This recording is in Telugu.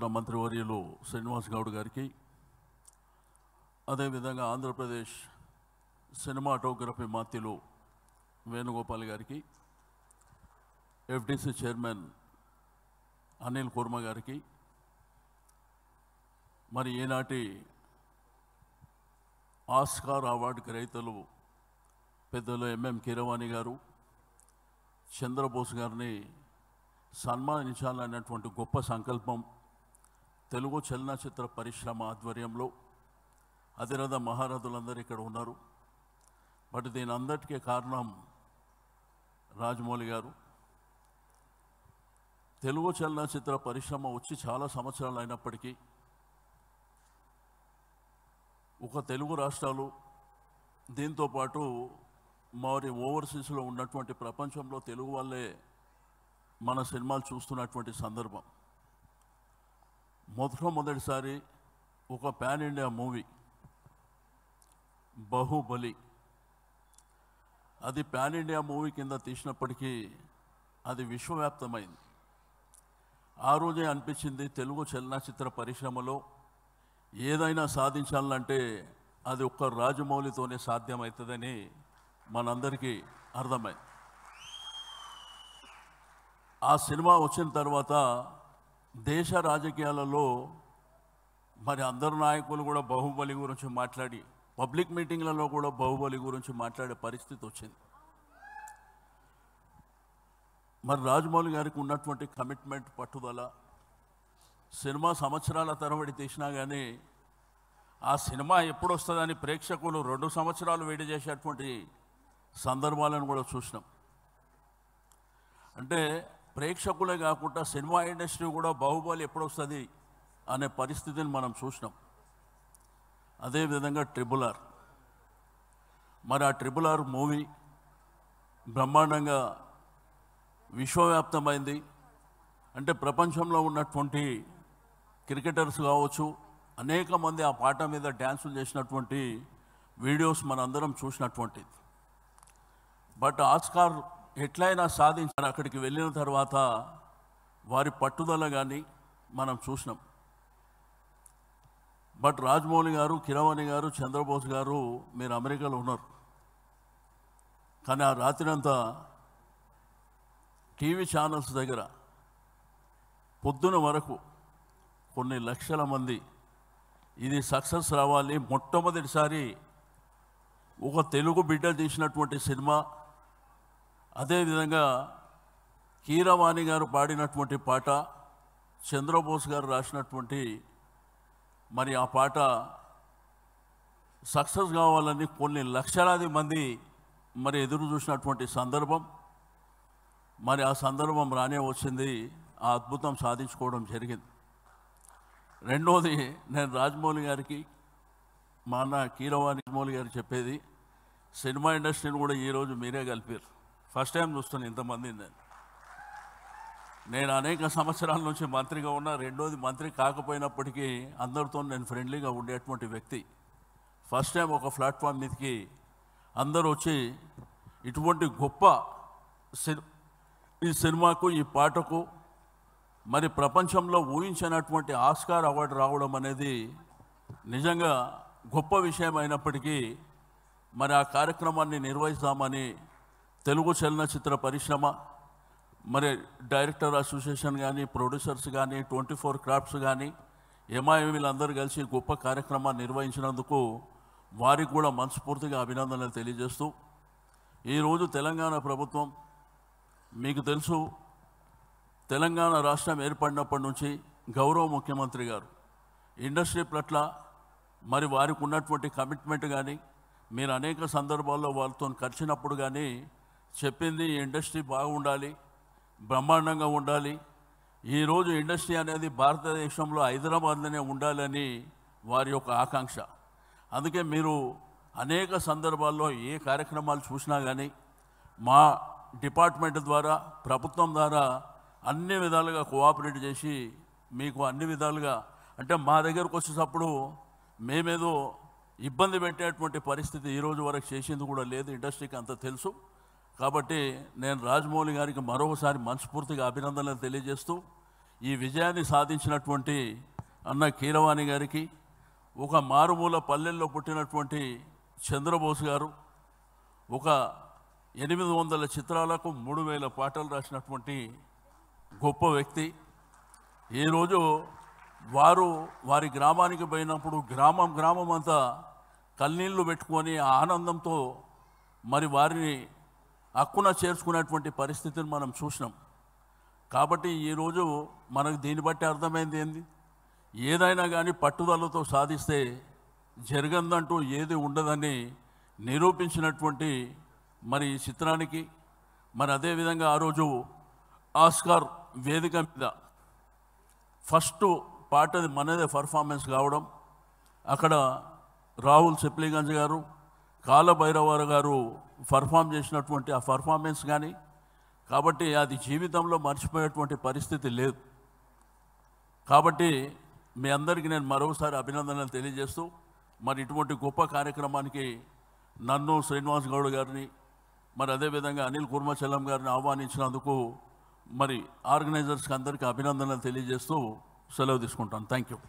నూతన మంత్రివర్యులు శ్రీనివాస్ గౌడ్ గారికి అదేవిధంగా ఆంధ్రప్రదేశ్ సినిమాటోగ్రఫీ మాత్యులు వేణుగోపాల్ గారికి ఎఫ్డిసి చైర్మన్ అనిల్ కుర్మ గారికి మరి ఈనాటి ఆస్కార్ అవార్డు గ్రహీతలు పెద్దలు ఎంఎం కీరవాణి గారు చంద్రబోస్ గారిని సన్మానించాలనేటువంటి గొప్ప సంకల్పం తెలుగు చలనచిత్ర పరిశ్రమ ఆధ్వర్యంలో అధిరథ మహారథులందరూ ఇక్కడ ఉన్నారు బట్ దీని అందరికీ కారణం రాజమౌళి గారు తెలుగు చలనచిత్ర పరిశ్రమ వచ్చి చాలా సంవత్సరాలు అయినప్పటికీ ఒక తెలుగు రాష్ట్రాలు దీంతోపాటు మరి ఓవర్సీస్లో ఉన్నటువంటి ప్రపంచంలో తెలుగు వాళ్ళే మన సినిమాలు చూస్తున్నటువంటి సందర్భం మొట్టమొదటిసారి ఒక పాన్ ఇండియా మూవీ బాహుబలి అది పాన్ ఇండియా మూవీ కింద తీసినప్పటికీ అది విశ్వవ్యాప్తమైంది ఆ రోజే అనిపించింది తెలుగు చలనచిత్ర పరిశ్రమలో ఏదైనా సాధించాలంటే అది ఒక్క రాజమౌళితోనే సాధ్యమవుతుందని మనందరికీ అర్థమైంది ఆ సినిమా వచ్చిన తర్వాత దేశ రాజకీయాలలో మరి అందరు నాయకులు కూడా బాహుబలి గురించి మాట్లాడి పబ్లిక్ మీటింగ్లలో కూడా బాహుబలి గురించి మాట్లాడే పరిస్థితి వచ్చింది మరి రాజమౌళి గారికి ఉన్నటువంటి కమిట్మెంట్ పట్టుదల సినిమా సంవత్సరాల తరబడి తీసినా కానీ ఆ సినిమా ఎప్పుడు వస్తుందని ప్రేక్షకులు రెండు సంవత్సరాలు వేడి చేసేటువంటి సందర్భాలను కూడా చూసినాం అంటే ప్రేక్షకులే కాకుండా సినిమా ఇండస్ట్రీ కూడా బాహుబలి ఎప్పుడొస్తుంది అనే పరిస్థితిని మనం చూసినాం అదేవిధంగా ట్రిపుల్ ఆర్ మరి ఆ ట్రిపుల్ ఆర్ మూవీ బ్రహ్మాండంగా విశ్వవ్యాప్తమైంది అంటే ప్రపంచంలో ఉన్నటువంటి క్రికెటర్స్ కావచ్చు అనేక మంది ఆ పాట మీద డ్యాన్సులు చేసినటువంటి వీడియోస్ మనందరం చూసినటువంటిది బట్ ఆస్కార్ ఎట్లయినా సాధించారు అక్కడికి వెళ్ళిన తర్వాత వారి పట్టుదల కానీ మనం చూసినాం బట్ రాజమౌళి గారు కిరవాణి గారు చంద్రబోస్ గారు మీరు అమెరికాలో ఉన్నారు కానీ ఆ రాత్రి అంతా టీవీ ఛానల్స్ దగ్గర పొద్దున వరకు కొన్ని లక్షల మంది ఇది సక్సెస్ రావాలి మొట్టమొదటిసారి ఒక తెలుగు బిడ్డ తీసినటువంటి సినిమా అదేవిధంగా కీరవాణి గారు పాడినటువంటి పాట చంద్రబోస్ గారు రాసినటువంటి మరి ఆ పాట సక్సెస్ కావాలని కొన్ని లక్షలాది మంది మరి ఎదురు చూసినటువంటి సందర్భం మరి ఆ సందర్భం రానే వచ్చింది ఆ అద్భుతం సాధించుకోవడం జరిగింది రెండోది నేను రాజమౌళి గారికి మా అన్న కీరవాణి మౌలి గారు చెప్పేది సినిమా ఇండస్ట్రీని కూడా ఈరోజు మీరే కలిపారు ఫస్ట్ టైం చూస్తాను ఇంతమంది నేను నేను అనేక సంవత్సరాల నుంచి మంత్రిగా ఉన్నా రెండోది మంత్రి కాకపోయినప్పటికీ అందరితో నేను ఫ్రెండ్లీగా ఉండేటువంటి వ్యక్తి ఫస్ట్ టైం ఒక ప్లాట్ఫామ్ మీదకి అందరూ వచ్చి ఇటువంటి గొప్ప ఈ సినిమాకు ఈ పాటకు మరి ప్రపంచంలో ఊహించినటువంటి ఆస్కార్ అవార్డు రావడం అనేది నిజంగా గొప్ప విషయం అయినప్పటికీ మరి ఆ కార్యక్రమాన్ని నిర్వహిస్తామని తెలుగు చలనచిత్ర పరిశ్రమ మరి డైరెక్టర్ అసోసియేషన్ కానీ ప్రొడ్యూసర్స్ కానీ ట్వంటీ ఫోర్ క్రాఫ్ట్స్ కానీ ఎంఐఎం వీళ్ళందరూ కలిసి గొప్ప కార్యక్రమాన్ని నిర్వహించినందుకు వారికి కూడా మనస్ఫూర్తిగా అభినందనలు తెలియజేస్తూ ఈరోజు తెలంగాణ ప్రభుత్వం మీకు తెలుసు తెలంగాణ రాష్ట్రం ఏర్పడినప్పటి నుంచి గౌరవ ముఖ్యమంత్రి గారు ఇండస్ట్రీ పట్ల మరి వారికి ఉన్నటువంటి కమిట్మెంట్ కానీ మీరు అనేక సందర్భాల్లో వాళ్ళతో కలిసినప్పుడు కానీ చెప్పింది ఇండస్ట్రీ బాగుండాలి బ్రహ్మాండంగా ఉండాలి ఈరోజు ఇండస్ట్రీ అనేది భారతదేశంలో హైదరాబాద్లోనే ఉండాలని వారి యొక్క ఆకాంక్ష అందుకే మీరు అనేక సందర్భాల్లో ఏ కార్యక్రమాలు చూసినా కానీ మా డిపార్ట్మెంట్ ద్వారా ప్రభుత్వం ద్వారా అన్ని విధాలుగా కోఆపరేట్ చేసి మీకు అన్ని విధాలుగా అంటే మా దగ్గరకు వచ్చేటప్పుడు మేమేదో ఇబ్బంది పెట్టేటువంటి పరిస్థితి ఈరోజు వరకు చేసింది కూడా లేదు ఇండస్ట్రీకి అంత తెలుసు కాబట్టి నేను రాజమౌళి గారికి మరొకసారి మనస్ఫూర్తిగా అభినందనలు తెలియజేస్తూ ఈ విజయాన్ని సాధించినటువంటి అన్న కీరవాణి గారికి ఒక మారుమూల పల్లెల్లో పుట్టినటువంటి చంద్రబోస్ గారు ఒక ఎనిమిది వందల చిత్రాలకు మూడు వేల పాటలు రాసినటువంటి గొప్ప వ్యక్తి ఈరోజు వారు వారి గ్రామానికి పోయినప్పుడు గ్రామం గ్రామం అంతా కన్నీళ్లు పెట్టుకొని ఆనందంతో మరి వారిని అక్కున చేర్చుకున్నటువంటి పరిస్థితిని మనం చూసినాం కాబట్టి ఈరోజు మనకు దీన్ని బట్టి అర్థమైంది ఏంది ఏదైనా కానీ పట్టుదలతో సాధిస్తే జరగందంటూ ఏది ఉండదని నిరూపించినటువంటి మరి ఈ చిత్రానికి మరి అదేవిధంగా ఆ రోజు ఆస్కార్ వేదిక మీద ఫస్ట్ పాట మనదే పర్ఫార్మెన్స్ కావడం అక్కడ రాహుల్ సిప్లిగంజ్ గారు కాలభైరవారు గారు పర్ఫామ్ చేసినటువంటి ఆ పర్ఫార్మెన్స్ కానీ కాబట్టి అది జీవితంలో మర్చిపోయేటువంటి పరిస్థితి లేదు కాబట్టి మీ అందరికీ నేను మరోసారి అభినందనలు తెలియజేస్తూ మరి ఇటువంటి గొప్ప కార్యక్రమానికి నన్ను శ్రీనివాస్ గౌడ్ గారిని మరి అదేవిధంగా అనిల్ కుర్మచల్లం గారిని ఆహ్వానించినందుకు మరి ఆర్గనైజర్స్కి అందరికీ అభినందనలు తెలియజేస్తూ సెలవు తీసుకుంటాను థ్యాంక్ యూ